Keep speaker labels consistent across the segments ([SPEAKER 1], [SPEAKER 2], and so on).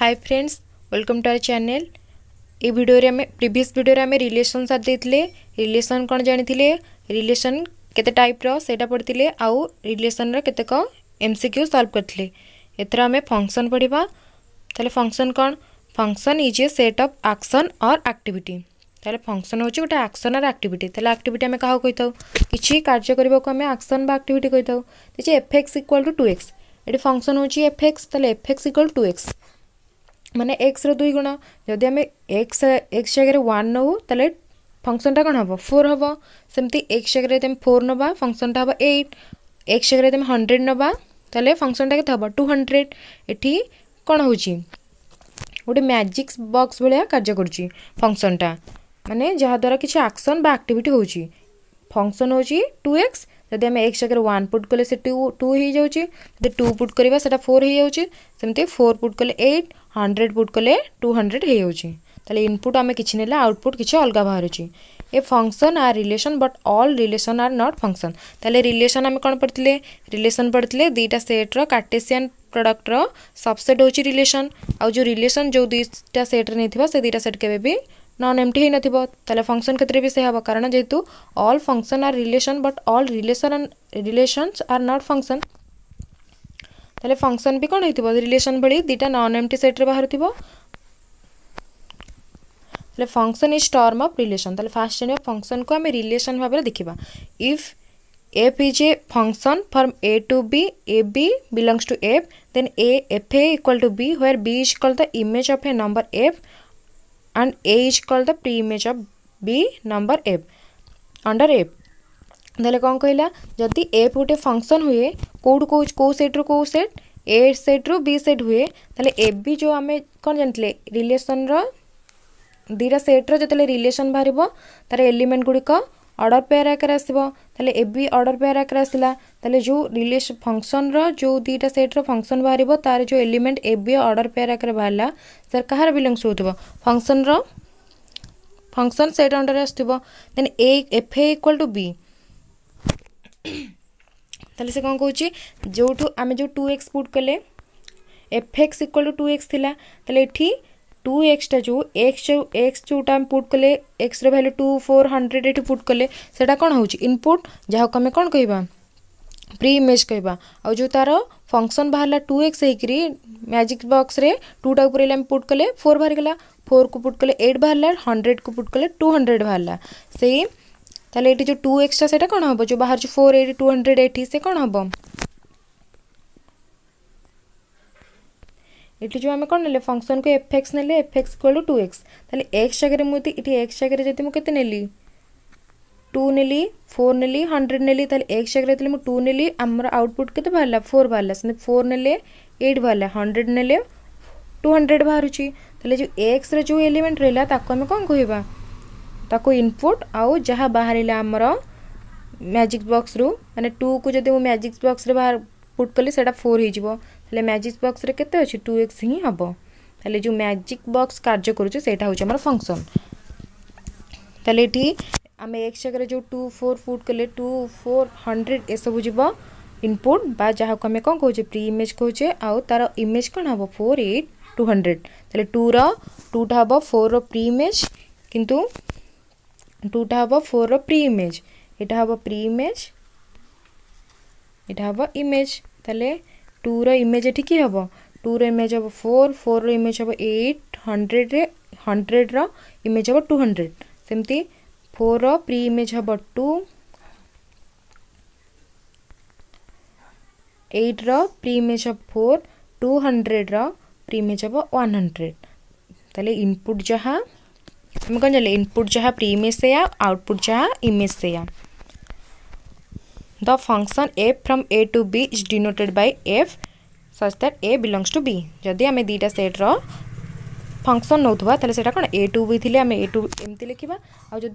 [SPEAKER 1] Hi friends welcome to our channel ये video previous video आम relation सार देते रिलेसन कौन जानी रिलेसन केते टाइप सेटा पढ़ते आउ रिलेसन रतक एम सिक्यू सल्व करते एथर आम फंक्शन पढ़वा तो फंक्शन कौन function is a set of action और आक्टिविट तेल फंक्शन हूँ गोटे आक्सन और आक्टिट तेल आक्टिट आम क्या कही था किसी कार्य करने आक्सन आक्टिट कही था f x equal to two x ये फंक्शन हूँ एफ एक्स तो एफ टू एक्स ମାନେ ଏକ୍ସର ଦୁଇ ଗୁଣ ଯଦି ଆମେ ଏକ୍ସ ଏକ୍ସ ଜାଗାରେ ୱାନ୍ ନେଉ ତାହେଲେ ଫଙ୍କସନ୍ଟା କ'ଣ ହେବ ଫୋର୍ ହେବ ସେମିତି ଏକ୍ସ ଜାଗାରେ ଯଦି ଆମେ ଫୋର୍ ନେବା ଫଙ୍କସନ୍ଟା ହେବ ଏଇଟ୍ ଏକ୍ସ ଜାଗାରେ ଯଦି ଆମେ ହଣ୍ଡ୍ରେଡ଼ ନେବା ତାହେଲେ ଫଙ୍କସନ୍ଟା କେତେ ହେବ ଟୁ ହଣ୍ଡ୍ରେଡ଼ ଏଠି କ'ଣ ହେଉଛି ଗୋଟେ ମ୍ୟାଜିକ୍ସ ବକ୍ସ ଭଳିଆ କାର୍ଯ୍ୟ କରୁଛି ଫଙ୍କସନ୍ଟା ମାନେ ଯାହାଦ୍ୱାରା କିଛି ଆକ୍ସନ୍ ବା ଆକ୍ଟିଭିଟି ହେଉଛି ଫଙ୍କସନ୍ ହେଉଛି ଟୁ ଏକ୍ସ ଯଦି ଆମେ ଏକ୍ସ ଜାଗାରେ ୱାନ୍ ପୁଟ୍ କଲେ ସେ ଟୁ ଟୁ ହେଇଯାଉଛି ଯଦି ଟୁ ପୁଟ୍ କରିବା ସେଇଟା ଫୋର୍ ହେଇଯାଉଛି ସେମିତି ଫୋର୍ ପୁଟ୍ କଲେ ଏଇଟ୍ हंड्रेड पुट कले टू हंड्रेड होती इनपुट आम कि ना आउटपुट किसी अलग बाहर a function or relation but all relation are not function तेल रिलेसन आम कौन पढ़ते रिलेसन पढ़ते दुईटा सेट्र कार्टेसीयन प्रडक्टर सबसेट हूँ रिलेसन आज जो रिलेसन जो दुईटा सेट्रे नहीं थी से दुटा सेट के नन एम टी होता है फंक्शन क्षेत्र में भी से हम कारण जेहतु all function are relation but all relation relation are not function तेल फंक्शन भी कौन हो रिलेसन भाई दुटा नन एम टी सेट्रे बाहर थोड़ा function is term of relation first जानवे फंक्शन को आम रिलेसन भाव में देखा if f is a function from a to b a b belongs to f then a f a equal to b where b is called the image of a number f and a is called the preimage of b number f under f तेल कौन कहला जदि F गोटे function हुए कौट कौ कौ सेट्रु कौ सेट ए सेट रु बी सेट हुए तो ए बी जो आम कौन जानते रिलेसन रुटा सेट्र जो रिलेसन बाहर तार एलिमेंट गुड़िक अर्डर पेयर आकर आसवे ए बी अर्डर पेयर आकर आसला तेल जो रिले फंक्शन रो दुटा सेट्र फसन बाहर तार जो element a b order pair आकर बाहर सर कह रिलंगस हो फसन रंक्शन सेट अंडर आस f a equal to b तेल से कौन कौन जो आम जो टू एक्स पुट कले f x equal to two x লা তাহলে ये टू एक्सटा जो एक्स जो एक्स जोटा पुट कले एक्सर भैल्यू टू फोर हंड्रेड ये पुट कले से कौन हो इनपुट जहाँ को आम कौन कह प्री इमेज कह जो तार फंक्शन बाहर टू एक्स होकर मैजिक बक्स रे टूटा उपर पुट कले फोर बाहर गला फोर को पुट कले एट बाहर हंड्रेड को पुट कले टू हंड्रेड बाहर से तेल ये जो टू एक्सट्रा से कौन हम जो बाहर जो four eight two hundred eighty से कौन हम ये जो आम कौन ना फंक्शन को एफ एक्स ने f x equal to two x तेल एक्स जगह ये एक्स जगह जी मुझे नेली टू ने फोर नेली हंड्रेड ने एक्स जगह मुझे टू ने आम आउटपुट के बाहर फोर बाहर से फोर ने एट बाहर हंड्रेड ने टू हंड्रेड बाहर तेल जो एक्स रो एलिमेंट रहा कौन कह ତାକୁ ଇନପୁଟ୍ ଆଉ ଯାହା ବାହାରିଲା ଆମର ମ୍ୟାଜିକ୍ ବକ୍ସରୁ ମାନେ ଟୁକୁ ଯଦି ମୁଁ ମ୍ୟାଜିକ୍ ବକ୍ସରେ ବାହାର ପୁଟ୍ କଲି ସେଇଟା ଫୋର୍ ହେଇଯିବ ହେଲେ ମ୍ୟାଜିକ୍ ବକ୍ସରେ କେତେ ଅଛି ଟୁ ଏକ୍ସ ହିଁ ହେବ ତାହେଲେ ଯେଉଁ ମ୍ୟାଜିକ୍ ବକ୍ସ କାର୍ଯ୍ୟ କରୁଛୁ ସେଇଟା ହେଉଛି ଆମର ଫଙ୍କସନ୍ ତାହେଲେ ଏଠି ଆମେ ଏକ୍ସ ଜାଗାରେ ଯେଉଁ ଟୁ ଫୋର୍ ପୁଟ୍ କଲେ ଟୁ ଫୋର୍ ହଣ୍ଡ୍ରେଡ଼ ଏସବୁ ଯିବ ଇନପୁଟ୍ ବା ଯାହାକୁ ଆମେ କ'ଣ କହୁଛେ ପ୍ରି ଇମେଜ୍ କହୁଛେ ଆଉ ତା'ର ଇମେଜ୍ କ'ଣ ହେବ ଫୋର୍ ଏଇଟ୍ ଟୁ ହଣ୍ଡ୍ରେଡ଼ ତାହେଲେ ଟୁର ଟୁଟା ହେବ ଫୋର୍ର ପ୍ରି ଇମେଜ୍ କିନ୍ତୁ टूटा हम फोर रि इमेज यहाँ हम प्रि इमेज यहाँ हम इमेज तेल टूर इमेज ये कि हम टूर इमेज हम फोर फोर रमेज हम एट हंड्रेड हंड्रेड रमेज हम टू हंड्रेड सेमती फोर रि इमेज हम टू एट री इमेज हम four two hundred preimage हम वन हंड्रेड तेल इनपुट जहाँ आम कौन चले इनपुट जहाँ प्री इमेज या आउटपुट जहाँ इमेज से या the function f from a to b is denoted by f such that a belongs to B जदि आम दुटा सेट्र फंक्शन नौ से कौन ए टू बी थी आम ए टू एमती लिखा आदि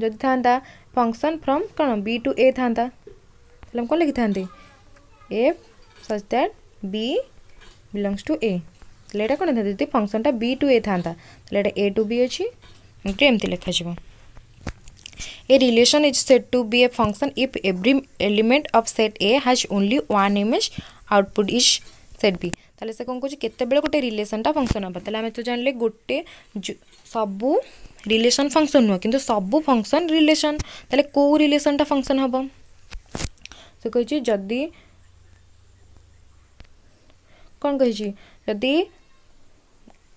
[SPEAKER 1] जदि था फंक्शन फ्रम कौन बी टू ए था कौन लिखि था f such that B belongs to A তাহলে এটা কোন হতো যদি ফংশনটা বি টু এ থাকা তাহলে এটা এ টু বি অছি এমনি এমতি লেখাযিব A relation is said to be a function if every element of set A has only one image output is set B তাহলে সে কোন কইছে কেতেবেলে গোটে রিলেশনটা ফাংশন হবা তাহলে আমি তো জানলে গোটে সবু রিলেশন ফাংশন নুহ কিন্তু সবু ফাংশন রিলেশন তাহলে কেউ রিলেশনটা ফাংশন হব সে কইছে যদি কোন কইছে যদি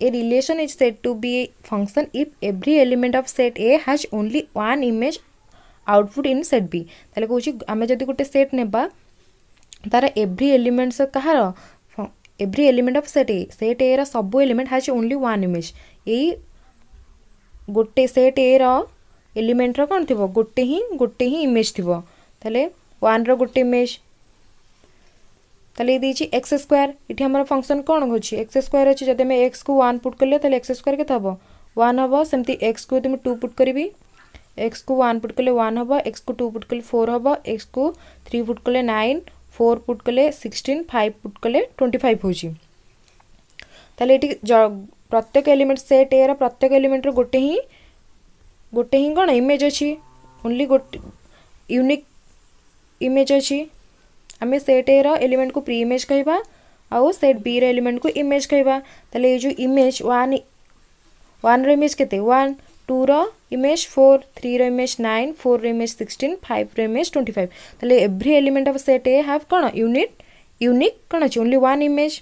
[SPEAKER 1] a relation is set to B a if if element element set A has only only image output in set B B. तले कोची आमे जदि गुटे सेट ने तार एव्री एलिमेंट कहार every element of set A set A रा element हाज ओनली वन इमेज ए गोटे सेट ए रा एलिमेंट रा कोन ही गोटे ही इमेज थी तेल वन रा इमेज তাহলে ये एक्स स्क्वायर ये आम फंक्शन कौन हो एक्स स्क्वायर अच्छे जब एक्स को वन पुट कले एक्स स्क्वायर के हम वन हम सेमती एक्स को मैं टू पुट करी एक्स को वन पुट कले वन हम एक्स को टू पुट कले फोर हम एक्स को थ्री पुट कले नाइन फोर पुट कले सिक्सटीन फाइव पुट कले ट्वेंटी फाइव हो प्रत्येक एलिमेंट सेट ए प्रत्येक एलिमेंट रोटे ही गोटे ही कौन इमेज अच्छी ओनली অছি यूनिक इमेज अच्छी आम सेट ए रलिमेंट को प्रि इमेज कहवा सेट बी रलिमेंट को इमेज कह ये जो इमेज वन वन रमेज के वन टू रमेज फोर थ्री रमेज नाइन फोर रमेज सिक्सटीन फाइव रमेज ट्वेंटी फाइव तेल every element of set A have कौन यूनिट यूनिक कौन अच्छे ओनली वन इमेज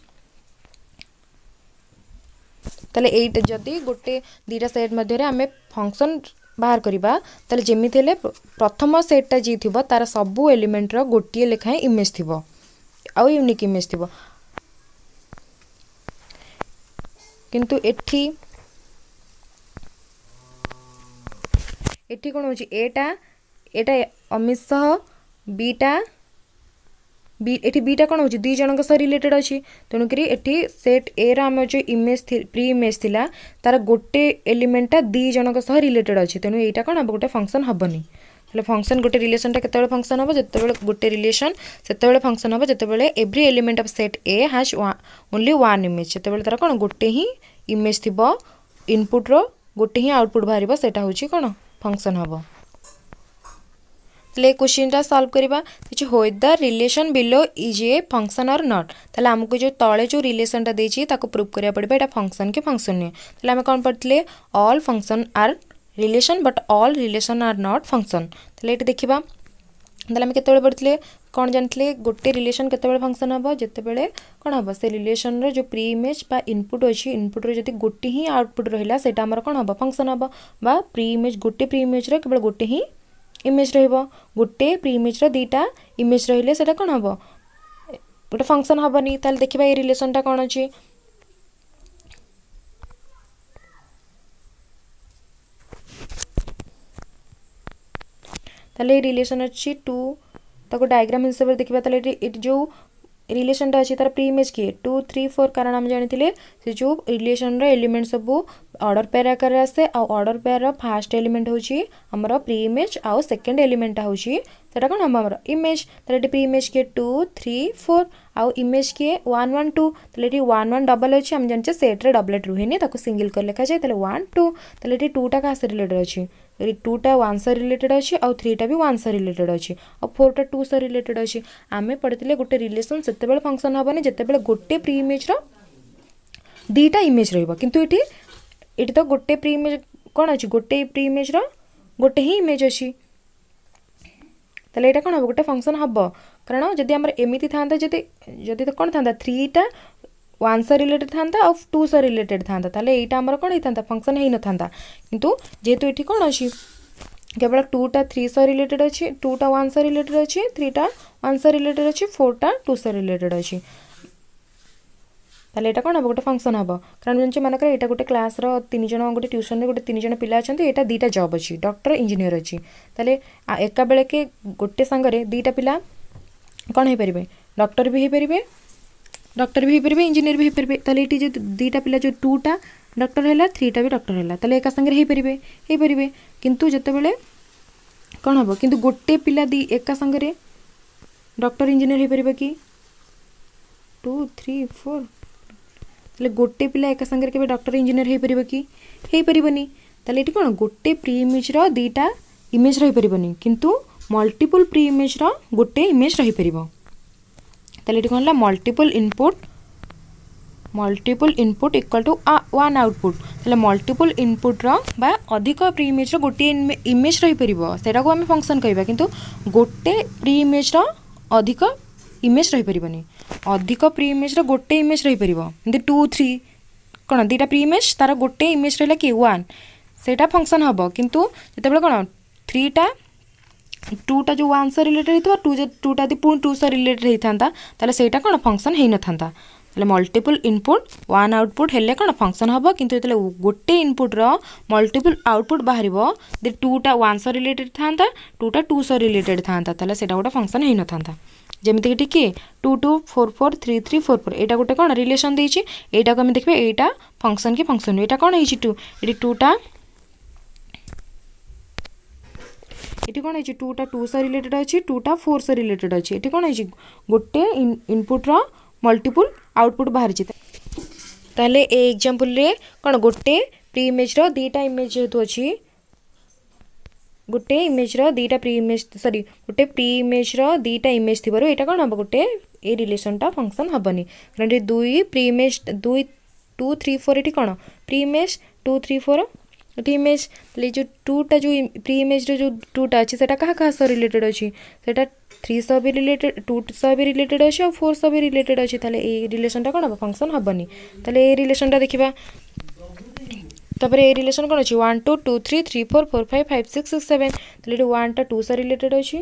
[SPEAKER 1] तेल ये যদি গোটে দুইটা সেট মধ্যে बाहर बाहार जमितिले प्रथम सेट टा जे थियो तार सबै एलिमेन्ट र गोट लेखाएँ इमेज थियो आउनिक इमेज थियो कि एउटा एटा एटा अमित सह बीटा, বি এটি বিটা কোণ হচ্ছে দুই জনক সহ রিলেটেড অছি তেমকি এটি সেট এ আমার যে ইমেজ প্রি ইমেজ লা তার গোটে এলিমেন্টটা দুই জনক সহ রিলেটেড অছি তেমন এইটা কোণ আমার গোটে ফাংশন হবনি তাহলে ফাংশন গোটে রিলেশনটা কতবেলে ফাংশন হব যেতবে গোটে রিলেশন সেতবেলে ফাংশন হব যেতবে every element of set A has only one image সেতবেলে তার কোণ গোটে হি ইমেজ থিব রো গোটে হি আউটপুট বাহার সেটা হচ্ছে কোণ ফাংশন হব तेल क्वेश्चनटा सल्व करवा व्वेद relation below is a function or not ताल आमको जो तले जो रिलेसनटा देखिए प्रूव करा पड़ा यहाँ फंक्शन के फंक्शन नुए तो आम कौन पढ़ते all function are relation but all relation are not function तो ये देखा तो आम के पढ़ते कौन जानते गोटे रिलेसन के फंक्शन हम जितेबाला कौन हम से रिलेसन रो प्री इमेज बा इनपुट अच्छी इनपुट रि गोटे ही आउटपुट रहा से कौन हम फंक्शन हम बा प्री इमेज गोटे प्री इमेज केवल गोटे ही ଇମେଜ୍ ରହିବ ଗୋଟେ ପ୍ରି ଇମେଜ୍ର ଦୁଇଟା ଇମେଜ୍ ରହିଲେ ସେଇଟା କ'ଣ ହେବ ଗୋଟେ ଫଙ୍କସନ୍ ହେବନି ତାହେଲେ ଦେଖିବା ଏଇ ରିଲେସନ୍ଟା କ'ଣ ଅଛି ତାହେଲେ ଏଇ ରିଲେସନ୍ ଅଛି ଟୁ ତାକୁ ଡାଇଗ୍ରାମ୍ ହିସାବରେ ଦେଖିବା ତାହେଲେ ଏଠି ଏଠି ଯେଉଁ ରିଲେସନ୍ଟା ଅଛି ତା'ର ପ୍ରି ଇମେଜ୍ କିଏ ଟୁ ଥ୍ରୀ ଫୋର୍ କାରଣ ଆମେ ଜାଣିଥିଲେ ସେ ଯେଉଁ ରିଲେସନ୍ର ଏଲିମେଣ୍ଟ ସବୁ अर्डर पेयर आकार आसे अर्डर पेयर फास्ट एलिमेंट हूँ आमर प्री इमेज आउ सेकेंड एलिमेंट हूँ से इमेज तो प्री इमेज किए टू थ्री फोर आउ इमेज किए वन वन टू तो ये वन वन डबल अच्छे आम जानते सेट्रे डबलेट रुहे सिंगल कर लिखा जाए तो वन टू तो ये टूटा क्या से रिलेटेड अच्छी टूटा वन सर रिलेटेड अच्छे आउ थ्रीटा भी वन सर रिलेटेड अच्छे और फोरटा टू सर रिलेटेड अच्छे आम पढ़ते गोटे रिलेसन से फंक्शन हेनी जिते गोटे प्री इमेज रीटा इमेज रुँ ये ये तो गोटे प्री इमेज कौन अच्छी गोटे प्री इमेज रोटे ही इमेज अच्छी तेल यहाँ कौन हम गोटे फंक्शन हम कारण जदि एमती था जदि तो कौन था थ्रीटा वन स रिलेटेड था टू स रिलेटेड था यहाँ कौन होता फंक्शन ही ना कि जेहेतु ये कौन अच्छी केवल टूटा थ्री स रिलेटेड अच्छे टूटा वन स रिलेटेड अच्छे थ्रीटा वन स रिलेटेड अच्छे फोरटा टू स रिलेटेड अच्छी তাহলে এটা କ'ଣ ହେବ ଗୋଟେ ଫଙ୍କସନ୍ ହେବ କାରଣ ଜାଣିଛୁ ମାନଙ୍କର ଏଇଟା ଗୋଟେ କ୍ଲାସ୍ର ତିନି ଜଣ ଗୋଟେ ଟ୍ୟୁସନ୍ରେ ଗୋଟେ ତିନି ଜଣ ପିଲା ଅଛନ୍ତି ଏଇଟା ଦୁଇଟା ଜବ୍ ଅଛି ଡକ୍ଟର ଇଞ୍ଜିନିୟର ଅଛି ତାହେଲେ ଏକାବେଳକେ ଗୋଟେ ସାଙ୍ଗରେ ଦୁଇଟା ପିଲା କ'ଣ ହେଇପାରିବେ ଡକ୍ଟର ବି ହେଇପାରିବେ ଡକ୍ଟର ବି ହେଇପାରିବେ ଇଞ୍ଜିନିୟର ବି ହେଇପାରିବେ ତାହେଲେ ଏଠି ଯେଉଁ ଦୁଇଟା ପିଲା ଯେଉଁ ଟୁଟା ଡକ୍ଟର ହେଲା ଥ୍ରୀଟା ବି ଡକ୍ଟର ହେଲା ତାହେଲେ ଏକା ସାଙ୍ଗରେ ହେଇପାରିବେ ହେଇପାରିବେ କିନ୍ତୁ ଯେତେବେଳେ କ'ଣ ହେବ କିନ୍ତୁ ଗୋଟେ ପିଲା ଦୁଇ ଏକା ସାଙ୍ଗରେ ଡକ୍ଟର ଇଞ୍ଜିନିୟର ହେଇପାରିବ କି ଟୁ ଥ୍ରୀ ଫୋର୍ ताले गोटे पिला एक सांगे के डक्टर इंजीनियर हो पारे ताले ये कौन गोटे प्री इमेज रुईटा इमेज रही पार्वन किंतु मल्टीपल प्री इमेजर गोटे इमेज रही पार ताले कौन है multiple input multiple input equal to one output तो मल्टीपल इनपुट रधिक प्री इमेज रोटे इमेज रही पार से फंक्शन कह गोटे प्री इमेज रधिक इमेज रही पार्वनी अधिक प्री इमेज रोटे इमेज रही पार टू थ्री कौन दुटा प्री इमेज तार गोटे इमेज रहा कि वन से फंक्शन हम कितु कौन थ्रीटा टूटा जो वन सह रिलेटेड होता टू टू सह रिलेटेड होता तो कौन फंक्शन हो न था ହେଲେ ମଲ୍ଟିପୁଲ୍ ଇନପୁଟ୍ ୱାନ୍ ଆଉଟପୁଟ୍ ହେଲେ କ'ଣ ଫଙ୍କସନ୍ ହେବ କିନ୍ତୁ ଯେତେବେଳେ ଗୋଟେ ଇନପୁଟ୍ର ମଲ୍ଟିପୁଲ୍ ଆଉଟପୁଟ୍ ବାହାରିବ ଯଦି ଟୁଟା ୱାନ୍ ସହ ରିଲେଟେଡ୍ ଥାନ୍ତା ଟୁଟା ଟୁ ସହ ରିଲେଟେଡ୍ ଥାନ୍ତା ତାହେଲେ ସେଇଟା ଗୋଟେ ଫଙ୍କସନ୍ ହେଇନଥାନ୍ତା ଯେମିତିକି ଟିକେ two two four four three three four four ଏଇଟା ଗୋଟେ କ'ଣ ରିଲେସନ୍ ଦେଇଛି ଏଇଟାକୁ ଆମେ ଦେଖିବା ଏଇଟା ଫଙ୍କସନ୍ କି ଫଙ୍କସନ୍ ଏଇଟା କ'ଣ ହେଇଛି ଟୁ ଏଠି ଟୁଟା এটি কোণ হয়েছে টুটা টু সহ রিলেটেড অছি টুটা ফোর সহ রিলেটেড অছি এটি কোণ হয়েছে গোটে ইনপুট্র ମଲ୍ଟିପୁଲ୍ ଆଉଟପୁଟ୍ ବାହାରିଛି ତାହେଲେ ଏ ଏକ୍ଜାମ୍ପଲ୍ରେ କ'ଣ ଗୋଟେ ପ୍ରି ଇମେଜ୍ର ଦୁଇଟା ଇମେଜ୍ ଯେହେତୁ ଅଛି ଗୋଟେ ଇମେଜ୍ର ଦୁଇଟା ପ୍ରି ଇମେଜ୍ ସରି ଗୋଟେ ପ୍ରି ଇମେଜ୍ର ଦୁଇଟା ଇମେଜ୍ ଥିବାରୁ ଏଇଟା କ'ଣ ହେବ ଗୋଟେ ଏ ରିଲେସନ୍ଟା ଫଙ୍କସନ୍ ହେବନି କାରଣ ଏଠି ଦୁଇ ପ୍ରି ଇମେଜ୍ ଦୁଇ ଟୁ ଥ୍ରୀ ଫୋର୍ ଏଠି କ'ଣ preimage two three four ଏଠି ଇମେଜ୍ ତାହେଲେ ଯେଉଁ ଟୁଟା ଯେଉଁ ପ୍ରି ଇମେଜ୍ର ଯେଉଁ ଟୁଟା ଅଛି ସେଇଟା କାହା କାହା ସହ ରିଲେଟେଡ଼୍ ଅଛି ସେଇଟା থ্রি সহ বি রিলেটেড টু সহ বি রিলেটেড আছে আর ফোর সহ বি রিলেটেড আছে তাহলে এই রিলেশনটা কোণ হব ফংশন হবনি তাহলে এই রিলেশনটা দেখিবা তাপরে এই রিলেশন কোণ আছে one two two three three four four five five six six seven তাহলে এটি ওয়ানটা টু সহ রিলেটেড আছে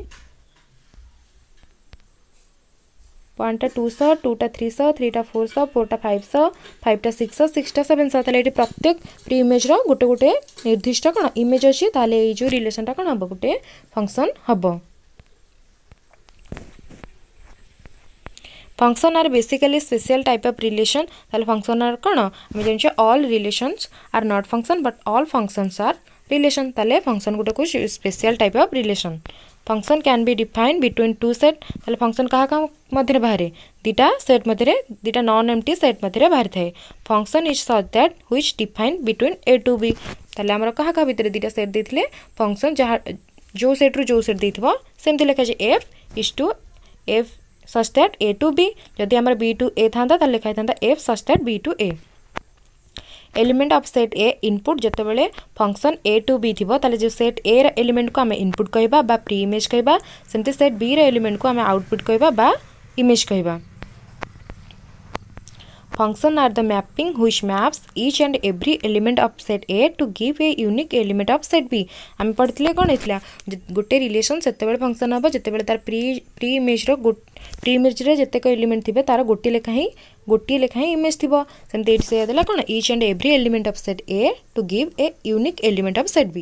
[SPEAKER 1] ওয়ানটা টু সহ টুটা থ্রি সহ থ্রিটা ফোর সহ ফোরটা ফাইভ সহ ফাইভটা সিক্স সহ সিক্সটা সেভেন সহ তাহলে এটি প্রত্যেক প্রি ইমেজর গোটে গোটে নির্দিষ্ট কোণ ইমেজ অছি তাহলে এই যে রিলেশনটা কোণ হব গোটে ফংশন হব function are basically special type of relation ताहले फंक्शन आर कौन आम जानचे all relations are not function but all functions are relation ताहले फंक्शन गोटे कुछ special type of relation function can be define between two set ताहले function क्या क्या मध्य बाहर दुटा सेट मध्य दुटा नन एम टी सेट मध्य बाहर थाए function is such that which define between A to B ताहले आमर क्या क्या भितर दुटा सेट देते फंक्शन जहाँ जो सेट्रु जो सेट देव सेमती लिखाए f is to f such A to B जदि आम बी टू ए था तो लिखाई था f such B to A element of set A input जो बड़े फंक्शन ए टू बी थी तेल जो सेट ए र एलिमेंट को आम इनपुट कह प्री इमेज कह सेट बी र एलिमेंट को आम आउटपुट कह इमेज कहवा function are the mapping which maps each and every element of set A to give a unique element of set B. ଆମେ ପଢ଼ିଥିଲେ କ'ଣ ହେଇଥିଲା ଗୋଟେ ରିଲେସନ୍ ସେତେବେଳେ ଫଙ୍କସନ୍ ହେବ ଯେତେବେଳେ ତାର ପ୍ରି ପ୍ରି ଇମେଜ୍ର ପ୍ରି ଇମେଜ୍ରେ ଯେତେକ ଏଲିମେଣ୍ଟ ଥିବେ ତାର ଗୋଟିଏ ଲେଖା ହିଁ ଗୋଟିଏ ଲେଖା ହିଁ ଇମେଜ୍ ଥିବ ସେମିତି ଏଇଠି ସେଇଆ ଦେଲା କ'ଣ each and every element of set A to give a unique element of set B